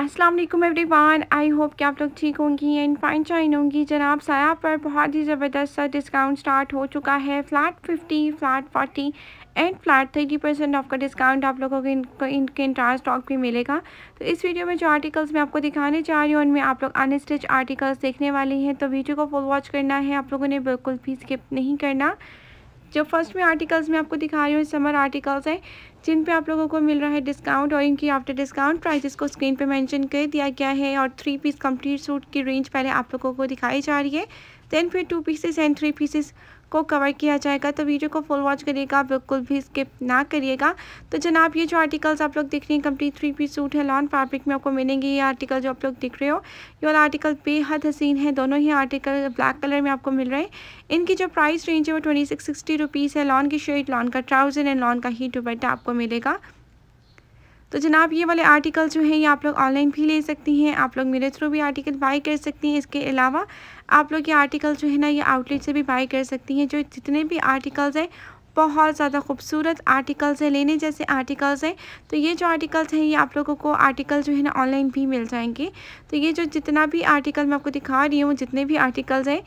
अस्सलाम वालेकुम everyone I hope कि आप लोग ठीक होंगी एंड फाइन चाइन होंगी जनाब साया पर बहुत ही ज़बरदस्त सा डिस्काउंट स्टार्ट हो चुका है flat fifty flat forty and flat thirty percent off का डिस्काउंट आप लोगों को इनको इनके इंट्रा स्टॉक भी मिलेगा तो इस वीडियो में जो आर्टिकल्स मैं आपको दिखाने चाह रही हूँ उनमें आप लोग अनस्टिच आर्टिकल्स देखने वाले हैं तो वीडियो को फुल वॉच करना है आप लोगों ने बिल्कुल भी स्किप नहीं करना जो फर्स्ट में आर्टिकल्स मैं आपको दिखा रही हूँ समर आर्टिकल्स हैं जिन पे आप लोगों को मिल रहा है डिस्काउंट और इनकी आफ्टर डिस्काउंट प्राइसेस को स्क्रीन पे मेंशन कर दिया गया है और थ्री पीस कंप्लीट सूट की रेंज पहले आप लोगों को दिखाई जा रही है देन फिर two pieces and three pieces को कवर किया जाएगा तो वीडियो को फुल वॉच करिएगा बिल्कुल भी स्किप ना करिएगा तो जनाब ये जो आर्टिकल्स आप लोग देख रहे हैं कंप्लीट थ्री पीस सूट है लॉन फैब्रिक में आपको मिलेंगे ये आर्टिकल जो आप लोग देख रहे हो ये वाला आर्टिकल बेहद हसीन है दोनों ही आर्टिकल ब्लैक कलर में आपको मिल रहे हैं इनकी जो प्राइस रेंज है वो ट्वेंटी सिक्स सिक्सटी रुपीज़ है लॉन की शर्ट लॉन का ट्राउज़र एंड लॉन का ही दुपट्टा आपको मिलेगा तो जनाब ये वाले आर्टिकल जो हैं ये आप लोग ऑनलाइन भी ले सकती हैं आप लोग मेरे थ्रू भी आर्टिकल बाई कर सकती हैं इसके अलावा आप लोग ये आर्टिकल जो है ना ये आउटलेट से भी बाई कर सकती हैं जो जितने भी आर्टिकल्स हैं बहुत ज़्यादा खूबसूरत आर्टिकल्स हैं लेने जैसे आर्टिकल्स हैं तो ये जो आर्टिकल्स हैं ये आप लोगों को आर्टिकल जो है ना ऑनलाइन भी मिल जाएंगे तो ये जो जितना भी आर्टिकल मैं आपको दिखा रही हूँ जितने भी आर्टिकल्स हैं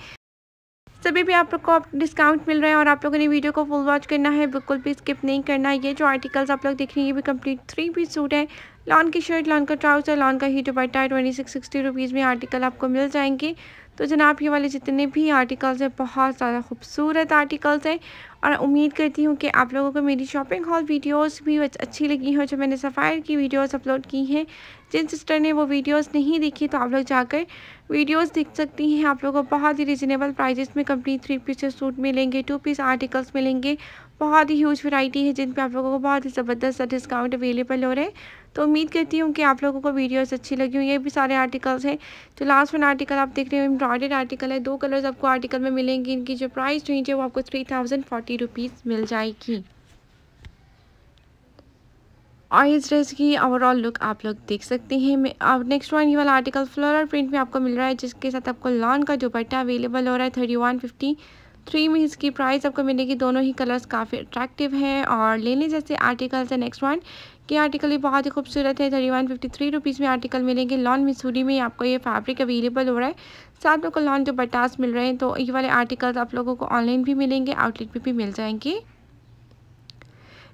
सभी भी आप लोग को डिस्काउंट मिल रहा है और आप लोगों ने वीडियो को फुल वॉच करना है बिल्कुल भी स्किप नहीं करना है ये जो आर्टिकल्स आप लोग देख रहे हैं ये भी कंप्लीट थ्री पीस सूट है लॉन की शर्ट लॉन का ट्राउज़र लॉन का ही dupatta twenty six sixty rupees में आर्टिकल आपको मिल जाएंगे तो जनाब ये वाले जितने भी आर्टिकल्स हैं बहुत ज़्यादा खूबसूरत आर्टिकल्स हैं और उम्मीद करती हूँ कि आप लोगों को मेरी शॉपिंग हॉल वीडियोस भी अच्छी लगी हो जो मैंने सफ़ायर की वीडियोस अपलोड की हैं जिन सिस्टर ने वो वीडियोस नहीं देखी तो आप लोग जाकर वीडियोस देख सकती हैं आप लोगों को बहुत ही रिजनेबल प्राइजेस में कंप्लीट थ्री पीस सूट मिलेंगे टू पीस आर्टिकल्स मिलेंगे बहुत ही ह्यूज वैरायटी है जिन पे आप लोगों को बहुत ही ज़बरदस्त डिस्काउंट अवेलेबल हो रहे हैं तो उम्मीद करती हूँ कि आप लोगों को वीडियोस अच्छी लगी हुई ये भी सारे आर्टिकल्स हैं जो लास्ट वन आर्टिकल आप देख रहे हो एम्ब्रॉयडेड आर्टिकल है दो कलर्स आपको आर्टिकल में मिलेंगे इनकी जो प्राइस रेंज है वो आपको three thousand forty thirty rupees मिल जाएगी और इस ड्रेस की ओवरऑल लुक आप लोग देख सकते हैं अब नेक्स्ट वन ये वाला आर्टिकल फ्लोरल प्रिंट में आपको मिल रहा है जिसके साथ आपको लॉन का दुपट्टा अवेलेबल हो रहा है थर्टी वन फिफ्टी थ्री में इसकी प्राइस आपको मिलेगी दोनों ही कलर्स काफ़ी अट्रैक्टिव हैं और लेने जैसे आर्टिकल्स है नेक्स्ट वन ये आर्टिकल भी बहुत ही खूबसूरत है thirty one fifty three rupees में आर्टिकल मिलेंगे लॉन मिसूरी में आपको ये फैब्रिक अवेलेबल हो रहा है साथ में को लॉन बटास मिल रहे हैं तो ये वाले आर्टिकल्स आप लोगों को ऑनलाइन भी मिलेंगे आउटलेट पर भी मिल जाएंगे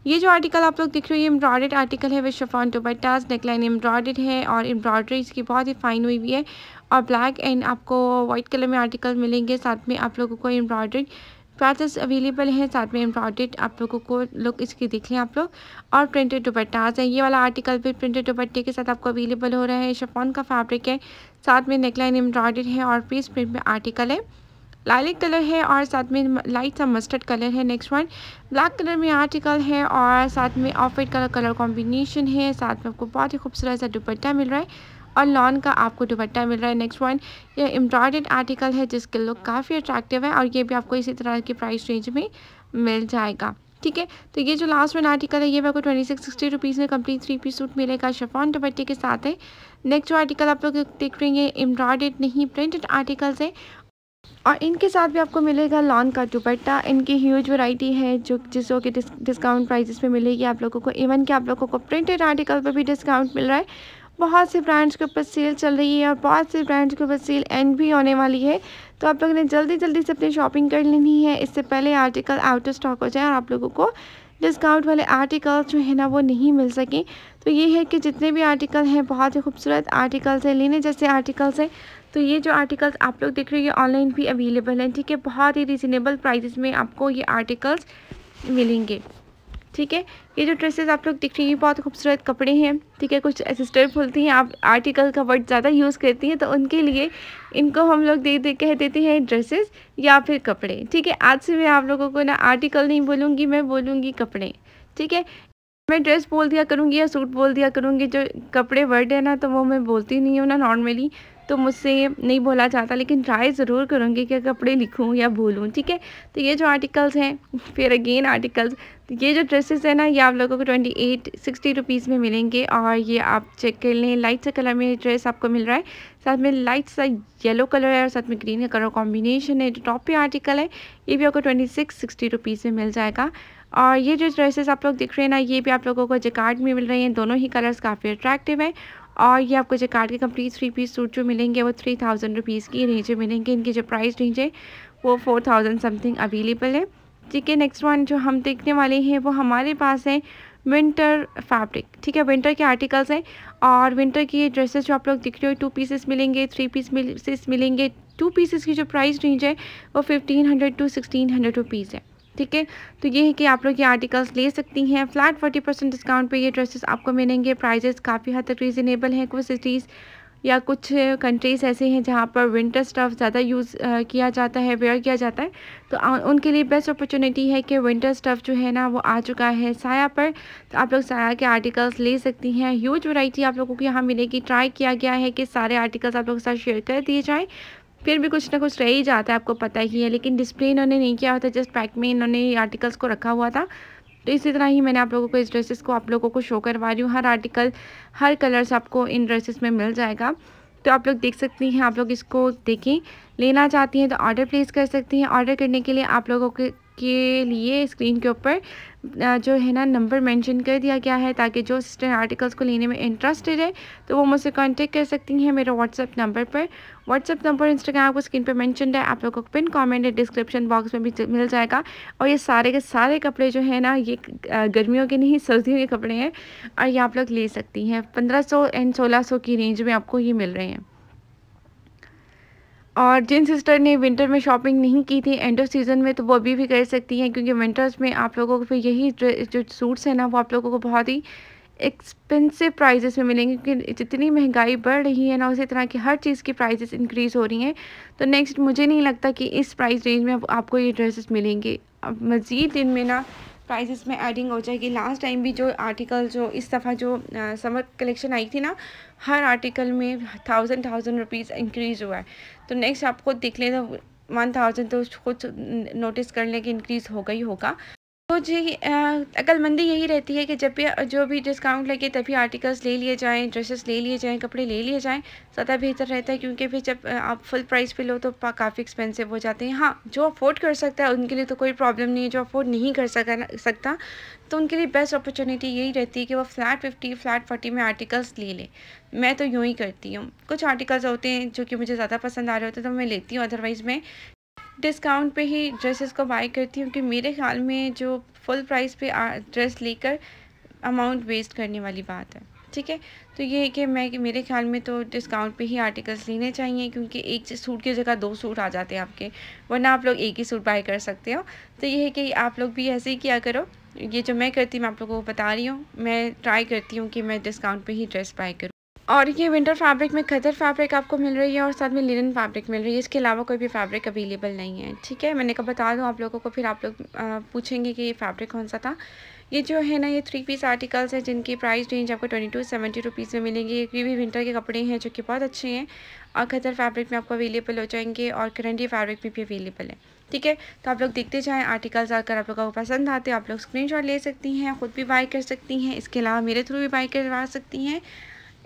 ये जो आर्टिकल आप लोग देख रहे हो ये एम्ब्रॉयड आर्टिकल है विद शेफॉन दुपट्टाज नेकलाइन एम्ब्रॉयड है और एम्ब्रॉयडरी इसकी बहुत ही फाइन हुई हुई है और ब्लैक एंड आपको वाइट कलर में आर्टिकल मिलेंगे साथ में आप लोगों को एम्ब्रॉयड्रेड प्राइसेस अवेलेबल हैं साथ में एम्ब्रॉयड आप लोगों को लुक इसकी देख लें आप लोग और प्रिंटेड दुपट्टा है ये वाला आर्टिकल भी प्रिंटेड दुपट्टे के साथ आपको अवेलेबल हो रहा है शेफॉन का फैब्रिक है साथ में नेकलाइन एम्ब्रॉयड है और पीस प्रिंट में आर्टिकल है लाइलिक कलर है और साथ में लाइट सा मस्टर्ड कलर है नेक्स्ट वन ब्लैक कलर में आर्टिकल है और साथ में off white colour colour combination है साथ में आपको बहुत ही खूबसूरत सा दुपट्टा मिल रहा है और लॉन का आपको दुपट्टा मिल रहा है नेक्स्ट वन ये एम्ब्रॉयडेड आर्टिकल है जिसके लुक काफ़ी अट्रैक्टिव है और ये भी आपको इसी तरह की प्राइस रेंज में मिल जाएगा ठीक है तो ये जो लास्ट वन आर्टिकल है ये भी आपको ट्वेंटी सिक्स सिक्सटी रुपीज़ में कंप्लीट थ्री पीस सूट मिलेगा शफॉन दुपट्टे के साथ है नेक्स्ट जो आर्टिकल आप लोग देख रहे हैं एम्ब्रॉयडेड नहीं प्रिंटेड आर्टिकल्स है और इनके साथ भी आपको मिलेगा लॉन का दुपट्टा इनकी ह्यूज वैरायटी है जो जिसों के डिस, डिस्काउंट प्राइजेस पे मिलेगी आप लोगों को इवन कि आप लोगों को प्रिंटेड आर्टिकल पर भी डिस्काउंट मिल रहा है बहुत से ब्रांड्स के ऊपर सेल चल रही है और बहुत से ब्रांड्स के ऊपर सेल एंड भी होने वाली है तो आप लोगों ने जल्दी जल्दी से अपनी शॉपिंग कर लेनी है इससे पहले आर्टिकल आउट ऑफ स्टॉक हो जाए और आप लोगों को डिस्काउंट वाले आर्टिकल्स जो है ना वो नहीं मिल सकें तो ये है कि जितने भी आर्टिकल हैं बहुत ही खूबसूरत आर्टिकल्स हैं लेने जैसे आर्टिकल्स हैं तो ये जो आर्टिकल्स आप लोग देख रहे हैं ये ऑनलाइन भी अवेलेबल हैं ठीक है बहुत ही रिजनेबल प्राइजेस में आपको ये आर्टिकल्स मिलेंगे ठीक है ये जो ड्रेसेस आप लोग दिख रही हैं बहुत खूबसूरत कपड़े हैं ठीक है कुछ असिस्टेंट बोलती हैं आप आर्टिकल का वर्ड ज़्यादा यूज़ करती हैं तो उनके लिए इनको हम लोग दे दे कह देते हैं ड्रेसेस या फिर कपड़े ठीक है आज से मैं आप लोगों को ना आर्टिकल नहीं बोलूँगी मैं बोलूँगी कपड़े ठीक है मैं ड्रेस बोल दिया करूँगी या सूट बोल दिया करूँगी जो कपड़े वर्ड है ना तो वो मैं बोलती नहीं हूँ ना नॉर्मली तो मुझसे नहीं बोला जाता लेकिन ट्राई ज़रूर करूँगी कि कपड़े लिखूँ या भूलूँ ठीक है तो ये जो आर्टिकल्स हैं फिर अगेन आर्टिकल्स तो ये जो ड्रेसेस हैं ना ये आप लोगों को ट्वेंटी एट सिक्सटी रुपीज़ में मिलेंगे और ये आप चेक कर लें लाइट से कलर में ड्रेस आपको मिल रहा है साथ में लाइट सा येलो कलर है और साथ में ग्रीन का कलर कॉम्बिनेशन है जो टॉप पे आर्टिकल है ये भी आपको ट्वेंटी सिक्स सिक्सटी रुपीज़ में मिल जाएगा और ये जो ड्रेसेस आप लोग दिख रहे हैं ना ये भी आप लोगों को जेकार्ड में मिल रही हैं दोनों ही कलर्स काफ़ी अट्रैक्टिव हैं और ये आपको जेकार्ड के कंप्लीट थ्री पीस सूट जो मिलेंगे वो थ्री थाउजेंड रुपीज़ की रेंज मिलेंगे इनकी जो प्राइस रेंज है वो फोर थाउजेंड समथिंग अवेलेबल है ठीक है नेक्स्ट वन जो हम देखने वाले हैं वो हमारे पास है विंटर फैब्रिक ठीक है विंटर के आर्टिकल्स हैं और विंटर की ड्रेसेस जो आप लोग दिख रहे हो टू पीसेस मिलेंगे थ्री पीस पीसेस मिलेंगे टू पीसेस की जो प्राइस रेंज है वो fifteen hundred to sixteen hundred rupees है ठीक है तो ये है कि आप लोग ये आर्टिकल्स ले सकती हैं फ्लैट फोर्टी परसेंट डिस्काउंट पर ये ड्रेसेस आपको मिलेंगे प्राइजेस काफ़ी हद तक रीजनेबल हैं कुछ सिटीज़ या कुछ कंट्रीज़ ऐसे हैं जहाँ पर विंटर स्टफ़ ज़्यादा यूज़ किया जाता है वेयर किया जाता है तो उनके लिए बेस्ट अपॉर्चुनिटी है कि विंटर स्टफ़ जो है ना वो आ चुका है साया पर तो आप लोग साया के आर्टिकल्स ले सकती हैं ह्यूज वैरायटी आप लोगों को यहाँ मिलेगी ट्राई किया गया है कि सारे आर्टिकल्स आप लोगों के साथ शेयर कर दिए जाएँ फिर भी कुछ ना कुछ रह ही जाता है आपको पता ही है लेकिन डिस्प्ले इन्होंने नहीं किया होता जस्ट पैक में इन्होंने आर्टिकल्स को रखा हुआ था तो इसी तरह ही मैंने आप लोगों को इस ड्रेसेस को आप लोगों को शो करवा रही हूँ हर आर्टिकल हर कलर्स आपको इन ड्रेसेस में मिल जाएगा तो आप लोग देख सकती हैं आप लोग इसको देखें लेना चाहती हैं तो ऑर्डर प्लेस कर सकती हैं ऑर्डर करने के लिए आप लोगों के के लिए स्क्रीन के ऊपर जो है ना नंबर मेंशन कर दिया गया है ताकि जो असिस्टेंट आर्टिकल्स को लेने में इंटरेस्टेड है तो वो मुझसे कांटेक्ट कर सकती हैं मेरे व्हाट्सएप नंबर पर व्हाट्सएप नंबर इंस्टाग्राम को स्क्रीन पर मेंशन है आप लोगों को पिन कमेंट डिस्क्रिप्शन बॉक्स में भी मिल जाएगा और ये सारे के सारे कपड़े जो है ना ये गर्मियों के नहीं सर्दियों के कपड़े हैं और ये आप लोग ले सकती हैं पंद्रह सौ एंड सोलह सौ की रेंज में आपको ये मिल रहे हैं और जिन सिस्टर ने विंटर में शॉपिंग नहीं की थी एंड ऑफ सीज़न में तो वो अभी भी कर सकती हैं क्योंकि विंटर्स में आप लोगों को फिर यही जो सूट्स हैं ना वो आप लोगों को बहुत ही एक्सपेंसिव प्राइजेस में मिलेंगे क्योंकि जितनी महंगाई बढ़ रही है ना उसी तरह की हर चीज़ की प्राइजेस इंक्रीज़ हो रही हैं तो नेक्स्ट मुझे नहीं लगता कि इस प्राइस रेंज में आपको ये ड्रेसेस मिलेंगे अब मज़ीद इनमें ना प्राइसेस में एडिंग हो जाएगी लास्ट टाइम भी जो आर्टिकल जो इस दफ़ा जो समर कलेक्शन आई थी ना हर आर्टिकल में थाउजेंड थाउजेंड रुपीज़ इंक्रीज़ हुआ है तो नेक्स्ट आपको देख तो वन थाउजेंड तो कुछ नोटिस कर लें कि इंक्रीज़ होगा ही होगा तो जी अकलमंदी यही रहती है कि जब भी जो भी डिस्काउंट लगे तभी आर्टिकल्स ले लिए जाएँ ड्रेसेस ले लिए जाएँ कपड़े ले लिए जाएँ ज़्यादा बेहतर रहता है क्योंकि फिर जब आप फुल प्राइस पे लो तो काफ़ी एक्सपेंसिव हो जाते हैं हाँ जो अफोर्ड कर सकता है उनके लिए तो कोई प्रॉब्लम नहीं है जो अफोर्ड नहीं कर सका सकता तो उनके लिए बेस्ट अपॉर्चुनिटी यही रहती है कि वो फ्लैट फिफ्टी फ्लैट फोर्टी में आर्टिकल्स ले लें मैं तो यूँ ही करती हूँ कुछ आर्टिकल्स होते हैं जो कि मुझे ज़्यादा पसंद आ रहे होते हैं तो मैं लेती हूँ अदरवाइज़ मैं डिस्काउंट पे ही ड्रेसेस को बाई करती हूँ कि मेरे ख्याल में जो फुल प्राइस पे ड्रेस लेकर अमाउंट वेस्ट करने वाली बात है ठीक है तो ये है कि मैं कि मेरे ख्याल में तो डिस्काउंट पे ही आर्टिकल्स लेने चाहिए क्योंकि एक सूट की जगह दो सूट आ जाते हैं आपके वरना आप लोग एक ही सूट बाई कर सकते हो तो ये है कि आप लोग भी ऐसे ही किया करो ये जो मैं करती हूँ मैं आप लोगों को बता रही हूँ मैं ट्राई करती हूँ कि मैं डिस्काउंट पर ही ड्रेस बाय करूँ और ये विंटर फैब्रिक में खतर फैब्रिक आपको मिल रही है और साथ में लिनन फैब्रिक मिल रही है इसके अलावा कोई भी फैब्रिक अवेलेबल नहीं है ठीक है मैंने कहा बता दूँ आप लोगों को फिर आप लोग पूछेंगे कि ये फैब्रिक कौन सा था ये जो है ना ये थ्री पीस आर्टिकल्स हैं जिनकी प्राइस रेंज आपको ट्वेंटी टू सेवेंटी रुपीज़ में मिलेंगे ये भी विंटर के कपड़े हैं जो कि बहुत अच्छे हैं और खतर फैब्रिक में आपको अवेलेबल हो जाएंगे और करंटी फैब्रिक में भी अवेलेबल है ठीक है तो आप लोग देखते जाएँ आर्टिकल्स अगर आप लोगों को पसंद आते हैं आप लोग स्क्रीन ले सकती हैं ख़ुद भी बाई कर सकती हैं इसके अलावा मेरे थ्रू भी बाई करवा सकती हैं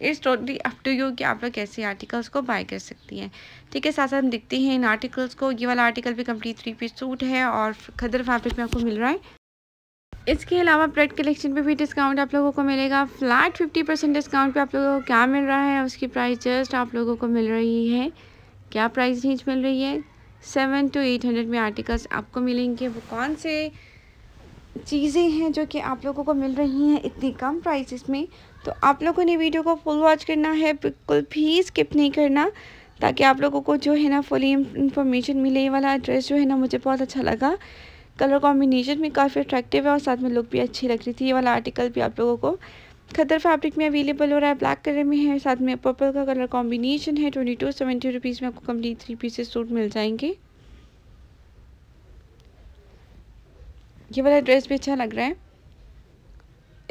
it's totally up to you कि आप लोग कैसे आर्टिकल्स को बाय कर सकती हैं ठीक है साथ साथ हम देखते हैं इन आर्टिकल्स को ये वाला आर्टिकल भी कंप्लीट थ्री पीस सूट है और खदर फैब्रिक में आपको मिल रहा है इसके अलावा ब्रेड कलेक्शन पे भी डिस्काउंट आप लोगों को मिलेगा फ्लैट फिफ्टी परसेंट डिस्काउंट पे आप लोगों को क्या मिल रहा है उसकी प्राइस जस्ट आप लोगों को मिल रही है क्या प्राइस रेंज मिल रही है सेवन टू एट हंड्रेड में आर्टिकल्स आपको मिलेंगे वो कौन से चीज़ें हैं जो कि आप लोगों को मिल रही हैं इतनी कम प्राइस में तो आप लोगों ने वीडियो को फुल वॉच करना है बिल्कुल भी स्किप नहीं करना ताकि आप लोगों को जो है ना फुली इंफॉर्मेशन मिले ये वाला ड्रेस जो है ना मुझे बहुत अच्छा लगा कलर कॉम्बिनेशन भी काफ़ी अट्रैक्टिव है और साथ में लुक भी अच्छी लग रही थी ये वाला आर्टिकल भी आप लोगों को खदर फैब्रिक में अवेलेबल हो रहा है ब्लैक कलर में है साथ में पर्पल का कलर कॉम्बिनेशन है ट्वेंटी टू सेवेंटी रुपीज़ में आपको कम्प्लीट थ्री पीसेस सूट मिल जाएंगे ये वाला ड्रेस भी अच्छा लग रहा है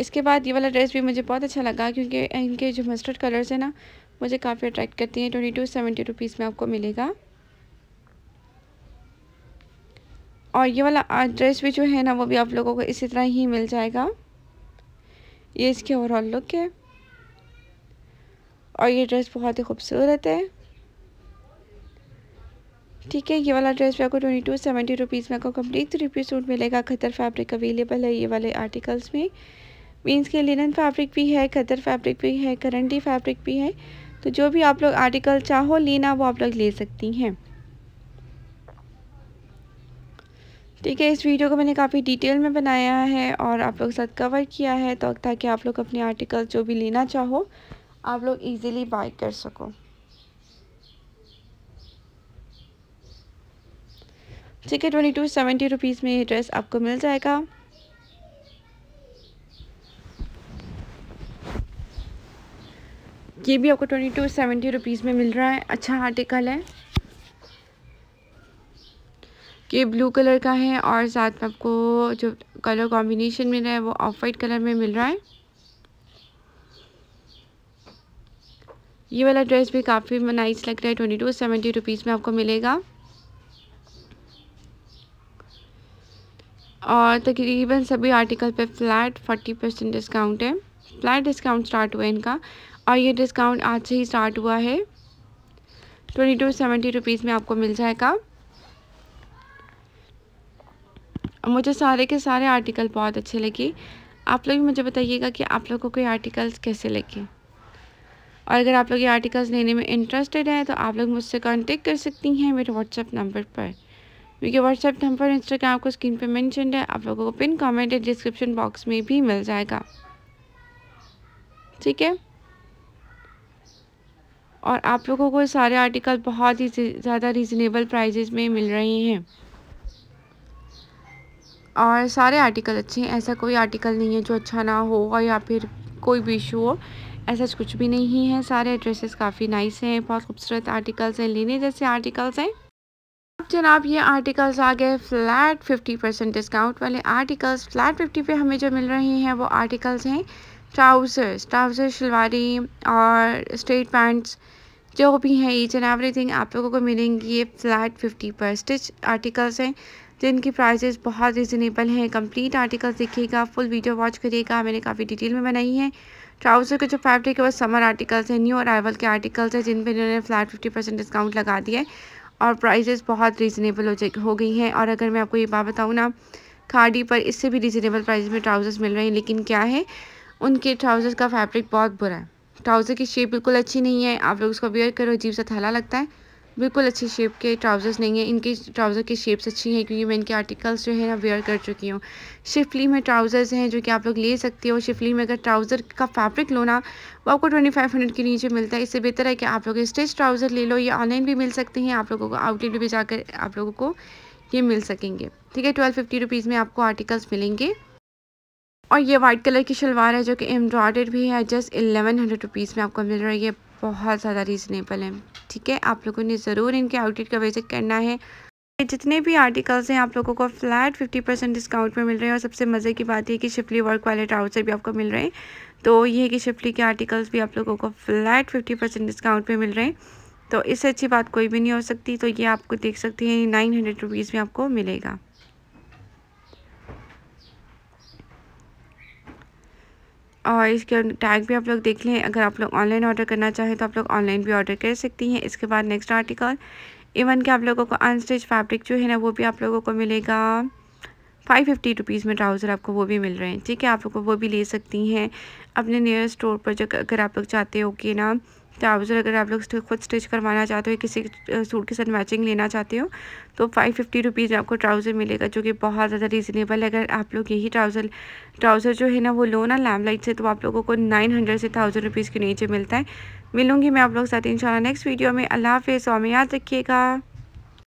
इसके बाद ये वाला ड्रेस भी मुझे बहुत अच्छा लगा क्योंकि इनके जो मस्टर्ड कलर्स हैं ना मुझे काफ़ी अट्रैक्ट करती हैं ट्वेंटी टू सेवेंटी रुपीज़ में आपको मिलेगा और ये वाला ड्रेस भी जो है ना वो भी आप लोगों को इसी तरह ही मिल जाएगा ये इसके ओवरऑल लुक है और ये ड्रेस बहुत ही खूबसूरत है ठीक है ये वाला ड्रेस भी आपको ट्वेंटी टू सेवेंटी रुपीज़ में आपको कम्प्लीट थ्री पीस सूट मिलेगा खतर फैब्रिक अवेलेबल है ये वाले आर्टिकल्स में मीन्स के लिनन फैब्रिक भी है खतर फैब्रिक भी है करंटी फैब्रिक भी है तो जो भी आप लोग आर्टिकल चाहो लेना वो आप लोग ले सकती हैं ठीक है इस वीडियो को मैंने काफ़ी डिटेल में बनाया है और आप लोग साथ कवर किया है तो ताकि आप लोग अपने आर्टिकल जो भी लेना चाहो आप लोग इजीली बाय कर सको ठीक है ट्वेंटी टू सेवेंटी रुपीज़ में ये ड्रेस आपको मिल जाएगा ये भी आपको ट्वेंटी टू सेवेंटी रुपीज़ में मिल रहा है अच्छा आर्टिकल है ये ब्लू कलर का है और साथ में आपको जो कलर कॉम्बिनेशन मिल रहा है वो ऑफ वाइट कलर में मिल रहा है ये वाला ड्रेस भी काफ़ी नाइस लग रहा है ट्वेंटी टू सेवेंटी रुपीज़ में आपको मिलेगा और तकरीबन सभी आर्टिकल पे फ्लैट फोर्टी परसेंट डिस्काउंट है फ्लैट डिस्काउंट स्टार्ट हुआ है इनका और ये डिस्काउंट आज से ही स्टार्ट हुआ है ट्वेंटी टू सेवेंटी रुपीज़ में आपको मिल जाएगा मुझे सारे के सारे आर्टिकल बहुत अच्छे लगे आप लोग भी मुझे बताइएगा कि आप लोगों को कोई आर्टिकल्स कैसे लगे और अगर आप लोग ये आर्टिकल्स लेने में इंटरेस्टेड हैं तो आप लोग मुझसे कॉन्टेक्ट कर सकती हैं मेरे व्हाट्सएप नंबर पर क्योंकि व्हाट्सएप नंबर इंस्टाग्राम को स्क्रीन पर मैंशन है आप लोगों को पिन कॉमेंट डिस्क्रिप्शन बॉक्स में भी मिल जाएगा ठीक है और आप लोगों को सारे आर्टिकल बहुत ही ज़्यादा रीज़नेबल प्राइजेज़ में मिल रहे हैं और सारे आर्टिकल अच्छे हैं ऐसा कोई आर्टिकल नहीं है जो अच्छा ना हो या फिर कोई भी इशू हो ऐसा कुछ भी नहीं है सारे ड्रेसेस काफ़ी नाइस हैं बहुत खूबसूरत आर्टिकल्स हैं लेने जैसे आर्टिकल्स हैं अब जनाब ये आर्टिकल्स आ गए फ़्लैट 50 परसेंट डिस्काउंट वाले आर्टिकल्स फ़्लैट 50 पे हमें जो मिल रहे हैं वो आर्टिकल्स हैं ट्राउज़र्स ट्राउज़र शलवारी और स्ट्रेट पैंट्स जो भी हैं ईच एंड एवरीथिंग आप लोगों को मिलेंगी ये फ्लैट फिफ्टी पर स्टिच आर्टिकल्स हैं जिनकी प्राइसेस बहुत रिजनेबल हैं कंप्लीट आर्टिकल्स देखिएगा फुल वीडियो वॉच करिएगा मैंने काफ़ी डिटेल में बनाई है ट्राउज़र के जो फैब्रिक है वो समर आर्टिकल्स हैं न्यू अराइवल के आर्टिकल्स हैं जिन पर इन्होंने फ्लैट फिफ्टी परसेंट डिस्काउंट लगा दिया है और प्राइजेस बहुत रिजनेबल हो हो गई हैं और अगर मैं आपको ये बात बताऊँ ना खाड़ी पर इससे भी रीज़नेबल प्राइस में ट्राउज़र्स मिल रहे हैं लेकिन क्या है उनके ट्राउज़र्स का फैब्रिक बहुत बुरा है ट्राउज़र की शेप बिल्कुल अच्छी नहीं है आप लोग उसको वेयर करो अजीब सा थैला लगता है बिल्कुल अच्छी शेप के ट्राउज़र्स नहीं है इनके ट्राउज़र की शेप्स अच्छी हैं क्योंकि मैं इनके आर्टिकल्स जो है ना वेयर कर चुकी हूँ शिफली में ट्राउज़र्स हैं जो कि आप लोग ले सकते हो शिफली में अगर ट्राउज़र का फैब्रिक लो ना वो आपको ट्वेंटी फाइव हंड्रेड के नीचे मिलता है इससे बेहतर है कि आप लोग स्टेज ट्राउज़र ले लो ये ऑनलाइन भी मिल सकते हैं आप लोगों को आउटलेट भी जाकर आप लोगों को ये मिल सकेंगे ठीक है ट्वेल्व फिफ्टी रुपीज़ में आपको आर्टिकल्स मिलेंगे और ये वाइट कलर की शलवार है जो कि एम्ब्रॉयड भी है जस्ट एलेवन हंड्रेड रुपीज़ में आपको मिल रहा है ये बहुत ज़्यादा रीज़नेबल है ठीक है आप लोगों ने ज़रूर इनके आउटलेट का विज़िट करना है जितने भी आर्टिकल्स हैं आप लोगों को फ्लैट फिफ्टी परसेंट डिस्काउंट में मिल रहे हैं और सबसे मज़े की बात यह कि शिफली वर्क वाले ट्राउज़र भी आपको मिल रहे हैं तो ये है कि शिफली के आर्टिकल्स भी आप लोगों को फ्लैट फिफ्टी परसेंट डिस्काउंट में मिल रहे हैं तो इससे अच्छी बात कोई भी नहीं हो सकती तो ये आपको देख सकती हैं नाइन हंड्रेड रुपीज़ में आपको मिलेगा और इसके टैग भी आप लोग देख लें अगर आप लोग ऑनलाइन ऑर्डर करना चाहें तो आप लोग ऑनलाइन भी ऑर्डर कर सकती हैं इसके बाद नेक्स्ट आर्टिकल इवन कि आप लोगों को अनस्टिच फैब्रिक जो है ना वो भी आप लोगों को मिलेगा फाइव फिफ्टी रुपीज़ में ट्राउज़र आपको वो भी मिल रहे हैं ठीक है आप लोग वो भी ले सकती हैं अपने नियर स्टोर पर जो अगर आप लोग चाहते हो कि ना तो आप जो अगर आप लोग खुद स्टिच करवाना चाहते हो किसी सूट के साथ मैचिंग लेना चाहते हो तो फाइव फिफ्टी रुपीज़ में आपको ट्राउज़र मिलेगा जो कि बहुत ज़्यादा रीज़नेबल है अगर आप लोग यही ट्राउज़र ट्राउज़र जो है ना वो लो ना लैमलाइट से तो आप लोगों को नाइन हंड्रेड से थाउजेंड रुपीज़ के नीचे मिलता है मिलूंगी मैं आप लोग साथ इन नेक्स्ट वीडियो में अल्लाह हाफ़ और याद रखिएगा